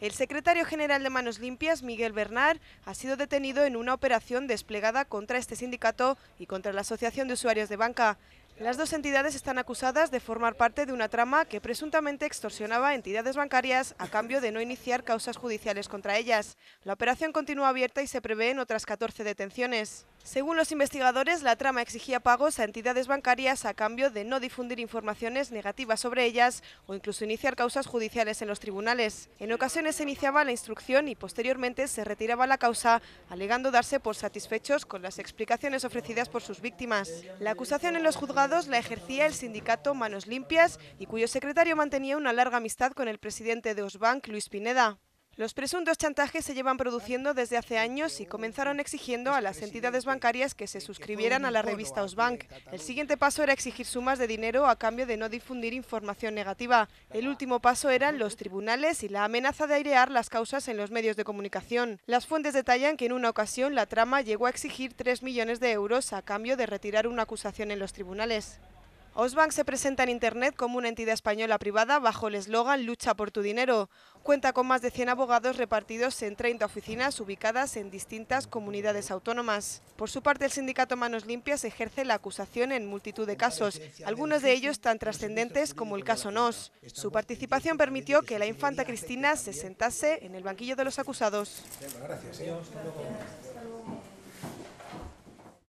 El secretario general de Manos Limpias, Miguel Bernard, ha sido detenido en una operación desplegada contra este sindicato y contra la Asociación de Usuarios de Banca. Las dos entidades están acusadas de formar parte de una trama que presuntamente extorsionaba a entidades bancarias a cambio de no iniciar causas judiciales contra ellas. La operación continúa abierta y se prevén otras 14 detenciones. Según los investigadores, la trama exigía pagos a entidades bancarias a cambio de no difundir informaciones negativas sobre ellas o incluso iniciar causas judiciales en los tribunales. En ocasiones se iniciaba la instrucción y posteriormente se retiraba la causa, alegando darse por satisfechos con las explicaciones ofrecidas por sus víctimas. La acusación en los juzgados la ejercía el sindicato Manos Limpias y cuyo secretario mantenía una larga amistad con el presidente de Osbank, Luis Pineda. Los presuntos chantajes se llevan produciendo desde hace años y comenzaron exigiendo a las entidades bancarias que se suscribieran a la revista Osbank. El siguiente paso era exigir sumas de dinero a cambio de no difundir información negativa. El último paso eran los tribunales y la amenaza de airear las causas en los medios de comunicación. Las fuentes detallan que en una ocasión la trama llegó a exigir 3 millones de euros a cambio de retirar una acusación en los tribunales. Osbank se presenta en Internet como una entidad española privada bajo el eslogan Lucha por tu dinero. Cuenta con más de 100 abogados repartidos en 30 oficinas ubicadas en distintas comunidades autónomas. Por su parte, el sindicato Manos Limpias ejerce la acusación en multitud de casos, algunos de ellos tan trascendentes como el caso Nos. Su participación permitió que la infanta Cristina se sentase en el banquillo de los acusados. Eh.